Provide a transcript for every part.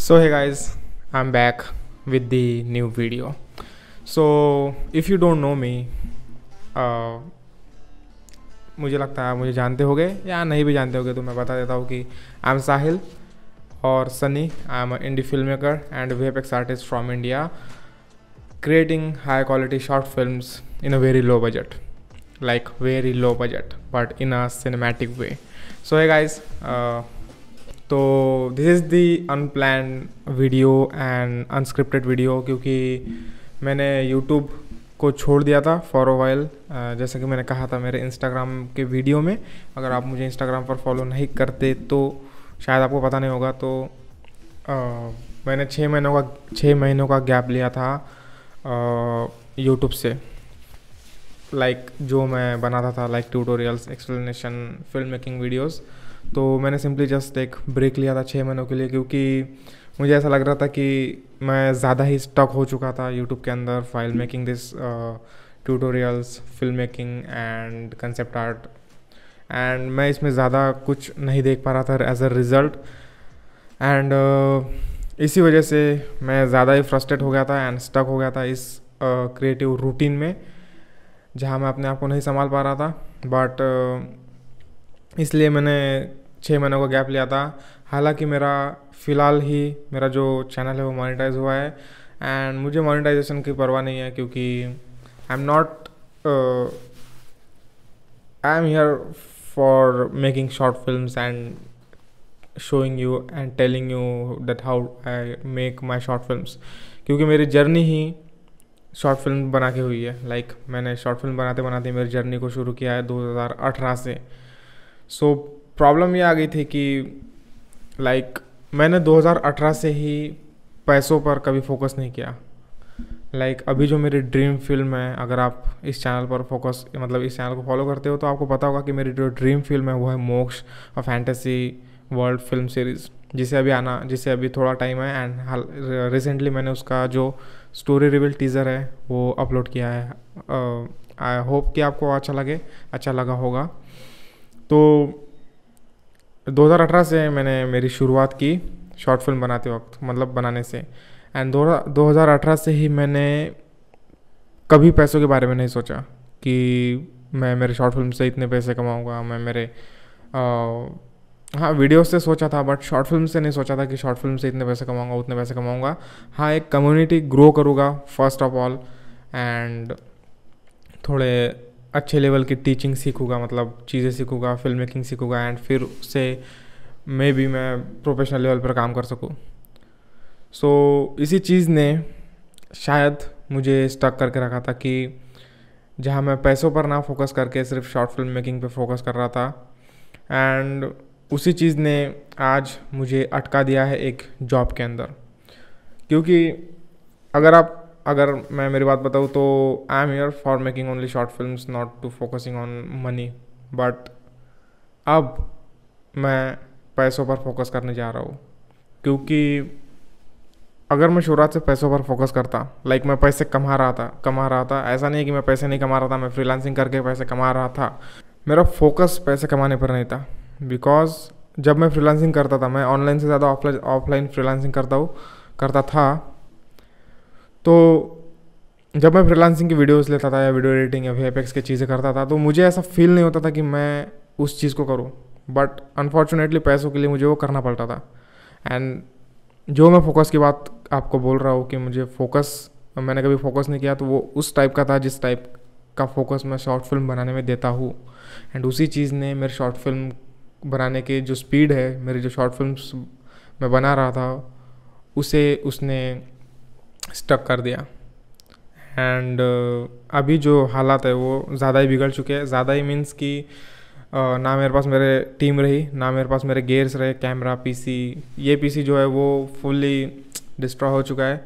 so hey guys I am back with the new video so if you don't know me मुझे लगता है मुझे जानते हो गए या नहीं भी जानते हो गए तो मैं बता देता हूँ कि आई एम साहिल और Sunny I am indie film maker and web X artist from India creating high quality short film in a very low budget like very low budget but in a cinematic way so hey guys तो this is the unplanned video and unscripted video क्योंकि मैंने YouTube को छोड़ दिया था for a while जैसे कि मैंने कहा था मेरे इंस्टाग्राम के वीडियो में अगर आप मुझे इंस्टाग्राम पर फॉलो नहीं करते तो शायद आपको पता नहीं होगा तो आ, मैंने छः महीनों का छः महीनों का गैप लिया था यूट्यूब से लाइक like, जो मैं बनाता था like tutorials explanation film making videos तो मैंने सिंपली जस्ट एक ब्रेक लिया था छः महीनों के लिए क्योंकि मुझे ऐसा लग रहा था कि मैं ज़्यादा ही स्टक हो चुका था यूट्यूब के अंदर file making this tutorials film making and concept art and मैं इसमें ज़्यादा कुछ नहीं देख पा रहा था एज अ रिज़ल्ट एंड इसी वजह से मैं ज़्यादा ही फ्रस्ट्रेट हो गया था एंड स्टक हो गया था इस क्रिएटिव uh, रूटीन में जहाँ मैं अपने आप को नहीं संभाल पा रहा था बट uh, इसलिए मैंने छः महीनों का गैप लिया था हालांकि मेरा फ़िलहाल ही मेरा जो चैनल है वो मोनेटाइज हुआ है एंड मुझे मोनेटाइजेशन की परवाह नहीं है क्योंकि I am not I am here for making short film and showing you and telling you that how I make my short film क्योंकि मेरी जर्नी ही शॉर्ट फिल्म बना के हुई है लाइक like, मैंने शॉर्ट फिल्म बनाते बनाते मेरी जर्नी को शुरू किया है 2018 से सो so, प्रॉब्लम ये आ गई थी कि लाइक मैंने 2018 से ही पैसों पर कभी फोकस नहीं किया लाइक like, अभी जो मेरी ड्रीम फिल्म है अगर आप इस चैनल पर फोकस मतलब इस चैनल को फॉलो करते हो तो आपको पता होगा कि मेरी जो ड्रीम फिल्म है वो है मोक्ष और फैंटेसी वर्ल्ड फिल्म सीरीज़ जिसे अभी आना जिसे अभी थोड़ा टाइम है एंड रिसेंटली मैंने उसका जो स्टोरी रिविल टीज़र है वो अपलोड किया है आई होप कि आपको अच्छा लगे अच्छा लगा होगा तो 2018 से मैंने मेरी शुरुआत की शॉर्ट फिल्म बनाते वक्त मतलब बनाने से एंड दो हज़ार से ही मैंने कभी पैसों के बारे में नहीं सोचा कि मैं मेरे शॉर्ट फिल्म से इतने पैसे कमाऊँगा मैं मेरे हाँ वीडियो से सोचा था बट शॉर्ट फिल्म से नहीं सोचा था कि शॉर्ट फिल्म से इतने पैसे कमाऊँगा उतने पैसे कमाऊँगा हाँ एक कम्युनिटी ग्रो करूँगा फर्स्ट ऑफ ऑल एंड थोड़े अच्छे लेवल की टीचिंग सीखूँगा मतलब चीज़ें सीखूँगा फिल्म मेकिंग सीखूँगा एंड फिर उससे मे भी मैं प्रोफेशनल लेवल पर काम कर सकूँ सो so, इसी चीज़ ने शायद मुझे स्टक करके रखा था कि जहाँ मैं पैसों पर ना फोकस करके सिर्फ शॉर्ट फिल्म मेकिंग पे फोकस कर रहा था एंड उसी चीज़ ने आज मुझे अटका दिया है एक जॉब के अंदर क्योंकि अगर आप अगर मैं मेरी बात बताऊँ तो I am your for making only short film not to focusing on money but अब मैं पैसों पर फोकस करने जा रहा हूँ क्योंकि अगर मैं शुरुआत से पैसों पर फोकस करता लाइक मैं पैसे कमा रहा था कमा रहा था ऐसा नहीं है कि मैं पैसे नहीं कमा रहा था मैं फ्रीलांसिंग करके पैसे कमा रहा था मेरा फोकस पैसे कमाने पर नहीं था बिकॉज जब मैं फ्रीलांसिंग करता था मैं ऑनलाइन से ज़्यादा ऑफलाइन ऑफलाइन फ्रीलांसिंग करता हूँ करता था तो जब मैं फ्रीलांसिंग की वीडियोस लेता था या वीडियो एडिटिंग या एपेक्स की चीज़ें करता था तो मुझे ऐसा फील नहीं होता था कि मैं उस चीज़ को करूँ बट अनफॉर्चुनेटली पैसों के लिए मुझे वो करना पड़ता था एंड जो मैं फोकस की बात आपको बोल रहा हूँ कि मुझे फोकस मैंने कभी फोकस नहीं किया तो वो उस टाइप का था जिस टाइप का फोकस मैं शॉर्ट फिल्म बनाने में देता हूँ एंड उसी चीज़ ने मेरे शॉर्ट फिल्म बनाने के जो स्पीड है मेरी जो शॉर्ट फिल्म मैं बना रहा था उसे उसने स्टक कर दिया एंड uh, अभी जो हालात है वो ज़्यादा ही बिगड़ चुके हैं ज़्यादा ही मीन्स कि uh, ना मेरे पास मेरे टीम रही ना मेरे पास मेरे गेयर्स रहे कैमरा पीसी ये पीसी जो है वो फुल्ली डिस्ट्रॉय हो चुका है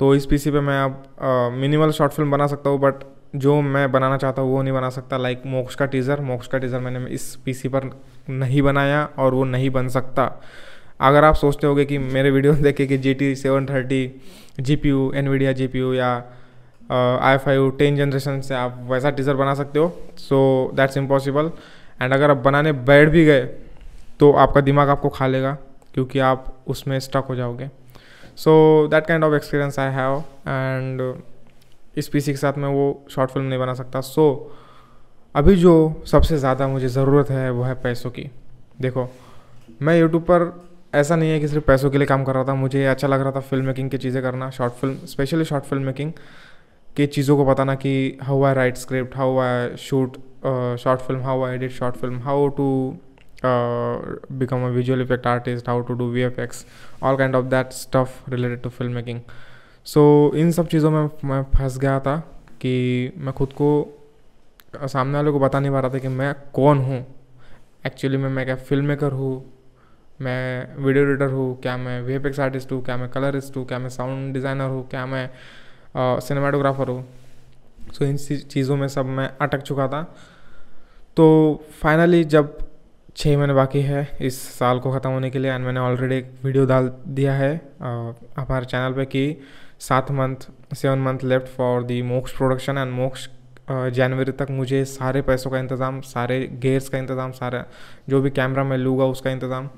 तो इस पीसी पे मैं अब मिनिमल शॉर्ट फिल्म बना सकता हूँ बट जो मैं बनाना चाहता हूँ वो नहीं बना सकता लाइक like मोक्ष का टीज़र मोक्ष का टीज़र मैंने इस पीसी पर नहीं बनाया और वो नहीं बन सकता अगर आप सोचते होगे कि मेरे वीडियो देख कि G T seven thirty G P U Nvidia G P U या आई फाइव टेन जनरेशन से आप वैसा टीजर बना सकते हो सो दैट्स इम्पॉसिबल एंड अगर आप बनाने बैठ भी गए तो आपका दिमाग आपको खा लेगा क्योंकि आप उसमें स्टक हो जाओगे so that kind of experience I have and इस पीसी के साथ मैं वो शॉर्ट फिल्म नहीं बना सकता सो so, अभी जो सबसे ज़्यादा मुझे ज़रूरत है वो है पैसों की देखो मैं यूट्यूब पर ऐसा नहीं है कि सिर्फ पैसों के लिए काम कर रहा था मुझे अच्छा लग रहा था फिल्म मेकिंग की चीज़ें करना short film specially short film making की चीज़ों को बताना कि how I write script how I shoot short film how I edit short film how to become a visual effect artist how to do V F X all kind of that stuff related to film making so इन सब चीज़ों में मैं फंस गया था कि मैं खुद को सामने वाले को बता नहीं पा रहा था कि मैं कौन हूँ एक्चुअली मैं मैं क्या फिल्म मेकर हूँ मैं वीडियो एडिटर हूँ क्या मैं वी आर्टिस्ट हूँ क्या मैं कलरिस्ट हूँ क्या मैं साउंड डिज़ाइनर हूँ क्या मैं सिनेमाटोग्राफ़र हूँ सो इन चीज़ों में सब मैं अटक चुका था तो फाइनली जब छः महीने बाकी है इस साल को ख़त्म होने के लिए एंड मैंने ऑलरेडी एक वीडियो डाल दिया है हमारे चैनल पे कि सात month seven month left for the Mox production and Mox जनवरी तक मुझे सारे पैसों का इंतज़ाम सारे गेयर्स का इंतज़ाम सारा जो भी कैमरा मैं लूँगा उसका इंतज़ाम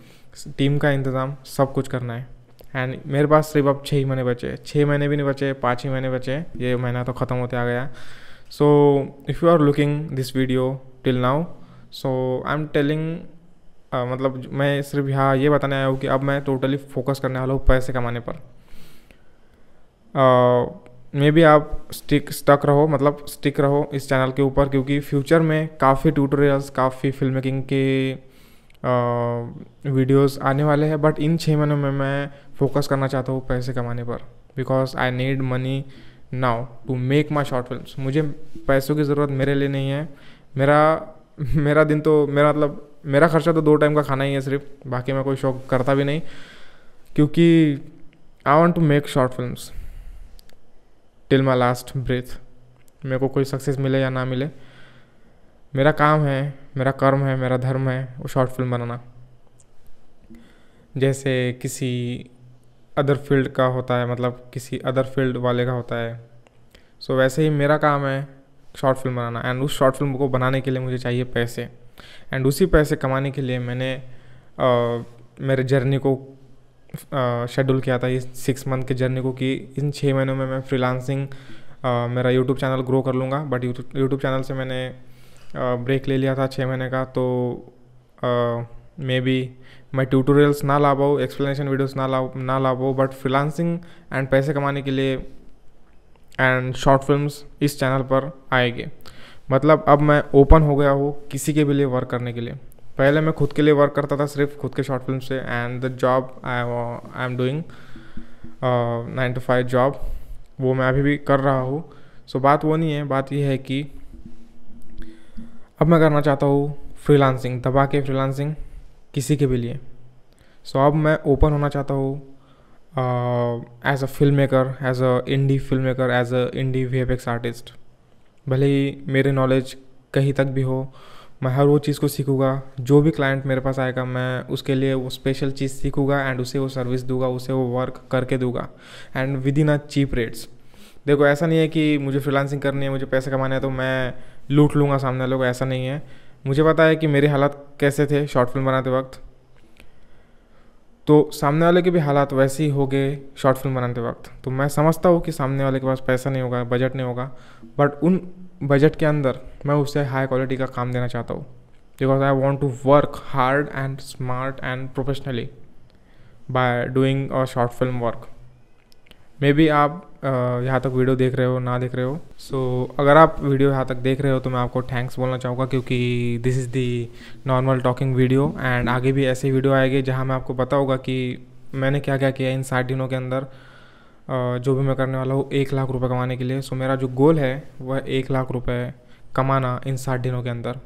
टीम का इंतज़ाम सब कुछ करना है एंड मेरे पास सिर्फ अब छः ही महीने बचे छः महीने भी नहीं बचे पाँच ही महीने बचे ये महीना तो ख़त्म होते आ गया so if you are looking this video till now so I am telling मतलब मैं सिर्फ यहाँ ये बताने आया हूँ कि अब मैं टोटली फोकस करने वाला हूँ पैसे कमाने पर मे बी आप स्टिक स्टक रहो मतलब स्टिक रहो इस चैनल के ऊपर क्योंकि फ्यूचर में काफ़ी ट्यूटोरियल्स काफ़ी फिल्म मेकिंग के वीडियोस आने वाले हैं बट इन छः महीनों में मैं फोकस करना चाहता हूँ पैसे कमाने पर because I need money now to make my short film मुझे पैसों की ज़रूरत मेरे लिए नहीं है मेरा मेरा दिन तो मेरा मतलब मेरा खर्चा तो दो टाइम का खाना ही है सिर्फ बाकी मैं कोई शौक करता भी नहीं क्योंकि I want to make short film till my last breath मेरे को कोई सक्सेस मिले या ना मिले मेरा काम है मेरा कर्म है मेरा धर्म है वो शॉर्ट फिल्म बनाना जैसे किसी अदर फील्ड का होता है मतलब किसी अदर फील्ड वाले का होता है सो so, वैसे ही मेरा काम है शॉर्ट फिल्म बनाना एंड उस शॉर्ट फिल्म को बनाने के लिए मुझे चाहिए पैसे एंड उसी पैसे कमाने के लिए मैंने आ, मेरे जर्नी को शेड्यूल किया था इस सिक्स मंथ के जर्नी को कि इन छः महीनों में मैं फ्रीलांसिंग मेरा यूट्यूब चैनल ग्रो कर लूँगा बट यूट्यूब चैनल से मैंने ब्रेक ले लिया था छः महीने का तो मे बी मैं ट्यूटोरियल्स ना ला पाऊँ एक्सप्लेनेशन वीडियोस ना ला ना ला पाऊँ बट फ्रीलांसिंग एंड पैसे कमाने के लिए एंड शॉर्ट फिल्म इस चैनल पर आएंगे मतलब अब मैं ओपन हो गया हूँ किसी के भी लिए वर्क करने के लिए पहले मैं खुद के लिए वर्क करता था सिर्फ खुद के शॉर्ट फिल्म से and the job I I am doing nine to five job वो मैं अभी भी कर रहा हूँ सो so, बात वो नहीं है बात यह है कि अब मैं करना चाहता हूँ फ्रीलांसिंग दबा के फ्रीलांसिंग किसी के भी लिए सो so, अब मैं ओपन होना चाहता हूँ as a film maker as a indie film maker as a indie V artist भले ही मेरे नॉलेज कहीं तक भी हो मैं हर वो चीज़ को सीखूंगा जो भी क्लाइंट मेरे पास आएगा मैं उसके लिए वो स्पेशल चीज़ सीखूंगा एंड उसे वो सर्विस दूंगा उसे वो वर्क करके दूंगा and with in a cheap rates देखो ऐसा नहीं है कि मुझे फ्रीलांसिंग करनी है मुझे पैसे कमाने हैं तो मैं लूट लूँगा सामने लोग ऐसा नहीं है मुझे पता है कि मेरे हालात कैसे थे शॉर्ट फिल्म बनाते वक्त तो सामने वाले के भी हालात वैसे ही हो गए शॉर्ट फिल्म बनाते वक्त तो मैं समझता हूँ कि सामने वाले के पास पैसा नहीं होगा बजट नहीं होगा बट उन बजट के अंदर मैं उसे हाई क्वालिटी का काम देना चाहता हूँ because I want to work hard and smart and professionally by doing a short film work maybe आप uh, यहाँ तक वीडियो देख रहे हो ना देख रहे हो सो so, अगर आप वीडियो यहाँ तक देख रहे हो तो मैं आपको थैंक्स बोलना चाहूँगा क्योंकि this is the normal talking video and आगे भी ऐसी वीडियो आएगी जहाँ मैं आपको बताऊँगा कि मैंने क्या क्या किया इन साठ दिनों के अंदर uh, जो भी मैं करने वाला हूँ एक लाख रुपये कमाने के लिए सो so, मेरा जो गोल है वह एक लाख रुपये कमाना इन साठ दिनों के अंदर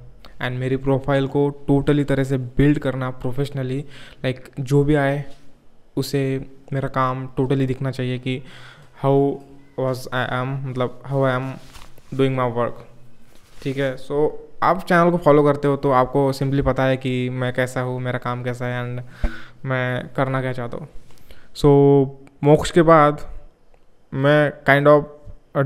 एंड मेरी प्रोफाइल को टोटली तरह से बिल्ड करना प्रोफेशनली लाइक like, जो भी आए उसे मेरा काम टोटली दिखना चाहिए कि हाउ वॉज आई एम मतलब how I am doing my work ठीक है सो so, आप चैनल को फॉलो करते हो तो आपको सिंपली पता है कि मैं कैसा हूँ मेरा काम कैसा है एंड मैं करना क्या चाहता हूँ सो so, मोक्ष के बाद मैं काइंड ऑफ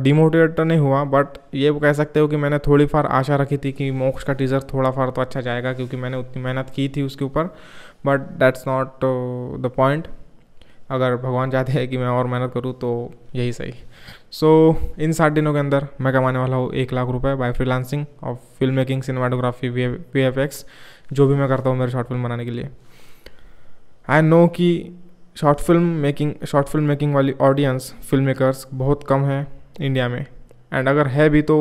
डिमोटिवेट तो नहीं हुआ बट ये कह सकते हो कि मैंने थोड़ी फार आशा रखी थी कि मोक्ष का टीज़र थोड़ा फार तो अच्छा जाएगा क्योंकि मैंने उतनी मेहनत की थी उसके ऊपर but that's not the point अगर भगवान चाहते हैं कि मैं और मेहनत करूँ तो यही सही सो so, इन सात दिनों के अंदर मैं कमाने वाला हूँ एक लाख रुपए बाय फ्रीलांसिंग और film making cinematography V F X जो भी मैं करता हूँ मेरे शॉर्ट फिल्म बनाने के लिए आई नो कि short film making short film making वाली ऑडियंस फिल्म मेकर्स बहुत कम है इंडिया में एंड अगर है भी तो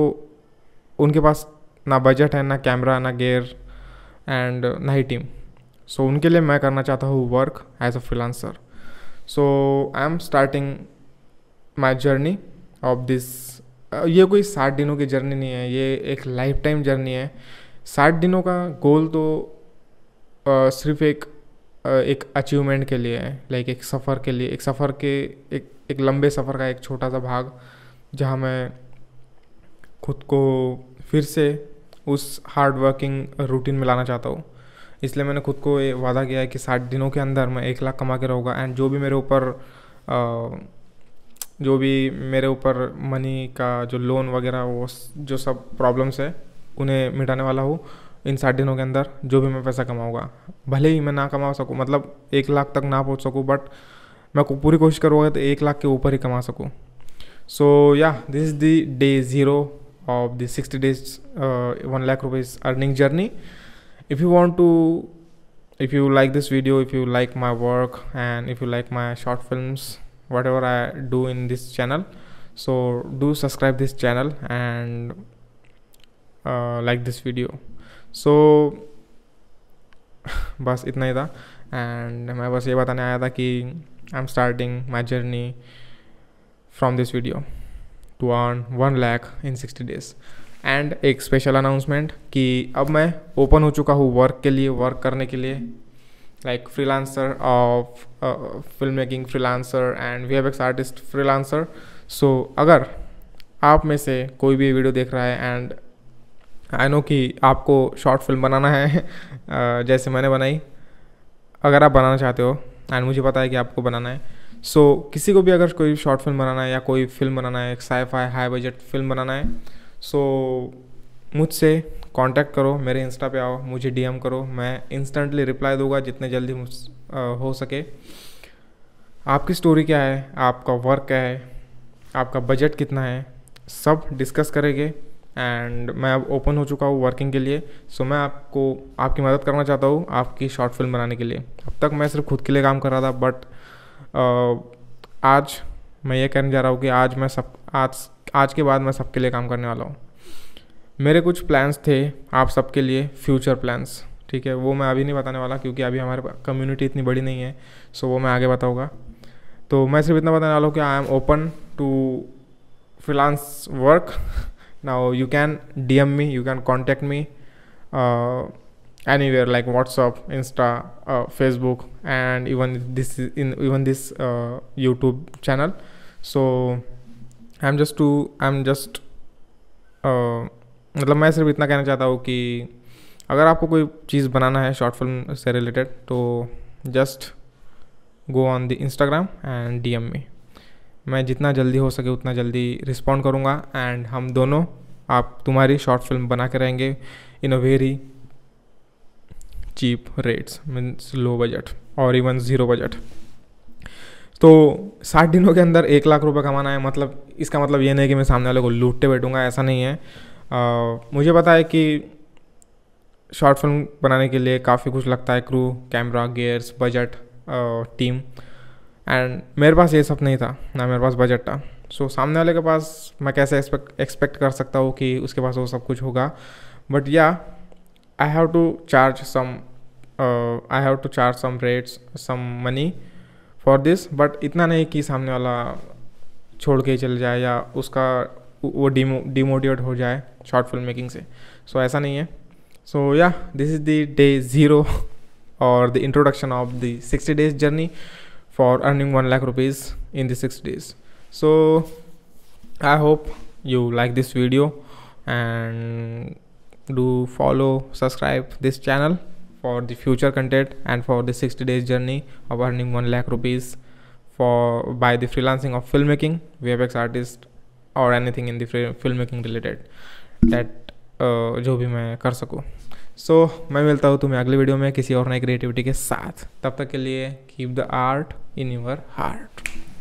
उनके पास ना बजट है ना कैमरा ना गेयर एंड ना ही टीम सो so, उनके लिए मैं करना चाहता हूँ work as a freelancer so I am starting my journey of this ये कोई साठ दिनों की जर्नी नहीं है ये एक लाइफ टाइम जर्नी है साठ दिनों का गोल तो uh, सिर्फ एक uh, एक अचीवमेंट के लिए है लाइक एक सफ़र के लिए एक सफ़र के एक एक लंबे सफ़र का एक छोटा सा भाग जहाँ मैं खुद को फिर से उस हार्ड वर्किंग रूटीन में लाना चाहता हूँ इसलिए मैंने खुद को ये वादा किया है कि साठ दिनों के अंदर मैं एक लाख कमा के रहूँगा एंड जो भी मेरे ऊपर जो भी मेरे ऊपर मनी का जो लोन वगैरह वो जो सब प्रॉब्लम्स है उन्हें मिटाने वाला हूँ इन साठ दिनों के अंदर जो भी मैं पैसा कमाऊँगा भले ही मैं ना कमा सकूँ मतलब एक लाख तक ना पहुँच सकूँ बट मैं को पूरी कोशिश करूँगा तो एक लाख के ऊपर ही कमा सकूँ so yeah this is the day zero of the sixty days one lakh rupees earning journey if you want to if you like this video if you like my work and if you like my short films whatever i do in this channel so do subscribe this channel and uh, like this video so बस इतना ही था and मैं बस ये बताने आया था कि I am starting my journey from this video to earn one lakh in sixty days and एक स्पेशल अनाउंसमेंट कि अब मैं ओपन हो चुका हूँ वर्क के लिए वर्क करने के लिए like freelancer of film making freelancer and V X artist freelancer so अगर आप में से कोई भी वीडियो देख रहा है एंड आई नो कि आपको शॉर्ट फिल्म बनाना है uh, जैसे मैंने बनाई अगर आप बनाना चाहते हो एंड मुझे पता है कि आपको बनाना है सो so, किसी को भी अगर कोई शॉर्ट फिल्म बनाना है या कोई फिल्म बनाना है एक sci fi high budget film बनाना है सो so, मुझसे कांटेक्ट करो मेरे इंस्टा पे आओ मुझे डीएम करो मैं इंस्टेंटली रिप्लाई दूंगा जितने जल्दी हो सके आपकी स्टोरी क्या है आपका वर्क क्या है आपका बजट कितना है सब डिस्कस करेंगे एंड मैं अब ओपन हो चुका हूँ वर्किंग के लिए सो so मैं आपको आपकी मदद करना चाहता हूँ आपकी शॉर्ट फिल्म बनाने के लिए अब तक मैं सिर्फ खुद के लिए काम कर रहा था बट आज मैं ये कहने जा रहा हूँ कि आज मैं सब आज आज के बाद मैं सबके लिए काम करने वाला हूँ मेरे कुछ प्लान्स थे आप सबके लिए फ्यूचर प्लान्स ठीक है वो मैं अभी नहीं बताने वाला क्योंकि अभी हमारे कम्युनिटी इतनी बड़ी नहीं है सो वो मैं आगे बताऊँगा तो मैं सिर्फ इतना बताने वाला हूँ कि I am open to freelance work now you can D M me you can contact me anywhere like WhatsApp Insta Facebook and even this in even this YouTube channel so I am just to I am just मतलब मैं सिर्फ इतना कहना चाहता हूँ कि अगर आपको कोई चीज़ बनाना है शॉर्ट फिल्म से रिलेटेड तो just go on the Instagram and D M में मैं जितना जल्दी हो सके उतना जल्दी रिस्पॉन्ड करूँगा एंड हम दोनों आप तुम्हारी शॉर्ट फिल्म बना के रहेंगे in a very cheap rates means low budget और इवन ज़ीरो बजट तो साठ दिनों के अंदर एक लाख रुपए कमाना है मतलब इसका मतलब ये नहीं कि मैं सामने वाले को लूटते बैठूंगा ऐसा नहीं है आ, मुझे पता है कि शॉर्ट फिल्म बनाने के लिए काफ़ी कुछ लगता है crew camera gears budget team and मेरे पास ये सब नहीं था ना मेरे पास बजट था सो so, सामने वाले के पास मैं कैसे एक्सपेक्ट एक्सपेक्ट कर सकता हूँ कि उसके पास वो सब कुछ होगा but yeah I have to charge some I have to charge some rates some money for this but इतना नहीं कि सामने वाला छोड़ के चल जाए या उसका वो डिमो डिमोटिवेट हो जाए शॉर्ट फिल्म मेकिंग से सो so, ऐसा नहीं है so yeah this is the day zero और the introduction of the sixty days journey for earning one lakh rupees in the six days so I hope you like this video and do follow subscribe this channel for the future content and for the 60 days journey of earning 1 lakh rupees for by the freelancing of filmmaking vfx artist or anything in the filmmaking related that that जो भी मैं कर सकूँ सो so, मैं मिलता हूँ तुम्हें अगले वीडियो में किसी और नए क्रिएटिविटी के साथ तब तक के लिए keep the art in your heart